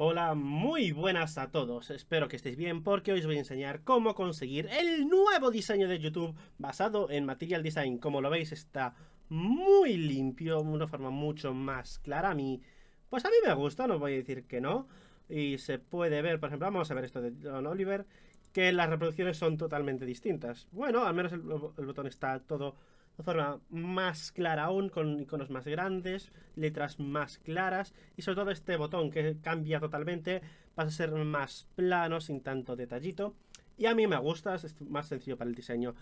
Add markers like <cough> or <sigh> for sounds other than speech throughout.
Hola, muy buenas a todos, espero que estéis bien porque hoy os voy a enseñar cómo conseguir el nuevo diseño de YouTube basado en Material Design. Como lo veis está muy limpio, de una forma mucho más clara a mí. Pues a mí me gusta, no voy a decir que no. Y se puede ver, por ejemplo, vamos a ver esto de John Oliver, que las reproducciones son totalmente distintas. Bueno, al menos el, el botón está todo de forma más clara aún, con iconos más grandes, letras más claras y sobre todo este botón que cambia totalmente, pasa a ser más plano, sin tanto detallito. Y a mí me gusta, es más sencillo para el diseño.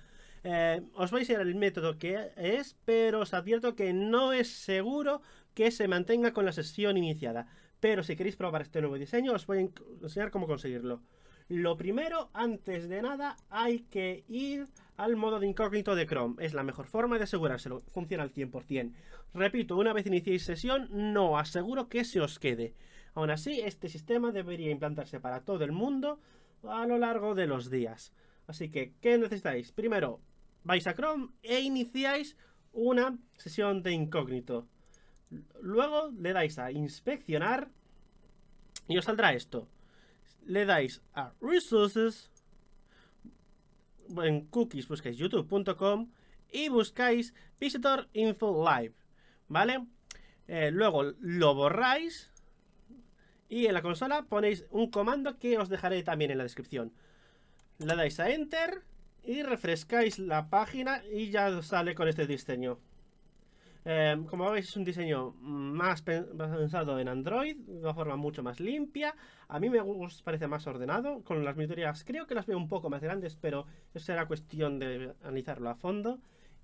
Eh, os voy a enseñar el método que es, pero os advierto que no es seguro que se mantenga con la sesión iniciada. Pero si queréis probar este nuevo diseño, os voy a enseñar cómo conseguirlo. Lo primero, antes de nada, hay que ir al modo de incógnito de Chrome. Es la mejor forma de asegurárselo. Funciona al 100%. Repito, una vez iniciéis sesión, no aseguro que se os quede. Aún así, este sistema debería implantarse para todo el mundo a lo largo de los días. Así que, ¿qué necesitáis? Primero, vais a Chrome e iniciáis una sesión de incógnito. Luego le dais a inspeccionar y os saldrá esto. Le dais a Resources en cookies buscáis youtube.com y buscáis visitor info live, ¿vale? Eh, luego lo borráis y en la consola ponéis un comando que os dejaré también en la descripción. Le dais a enter y refrescáis la página y ya sale con este diseño. Eh, como veis es un diseño más pensado en Android, de una forma mucho más limpia. A mí me parece más ordenado, con las miniaturas creo que las veo un poco más grandes, pero eso será cuestión de analizarlo a fondo.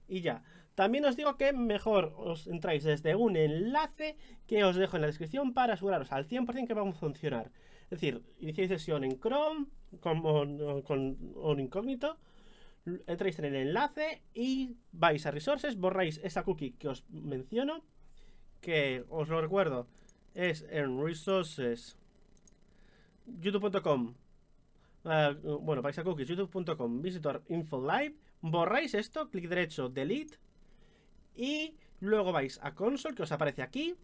Y ya, también os digo que mejor os entráis desde un enlace que os dejo en la descripción para aseguraros al 100% que va a funcionar. Es decir, iniciáis sesión en Chrome, con, con, incógnito, entráis en el enlace y vais a Resources, borráis esa cookie que os menciono, que os lo recuerdo, es en Resources, youtube.com, eh, bueno, vais a cookies, youtube.com, visitor info live, borráis esto, clic derecho, delete, y luego vais a console, que os aparece aquí,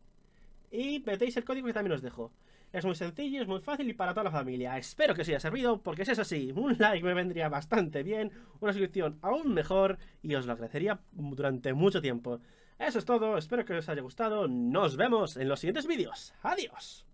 y metéis el código que también os dejo. Es muy sencillo, es muy fácil y para toda la familia. Espero que os haya servido, porque si es así, un <laughs> like me vendría bastante bien, una suscripción aún mejor y os lo agradecería durante mucho tiempo. Eso es todo, espero que os haya gustado, nos vemos en los siguientes vídeos. ¡Adiós!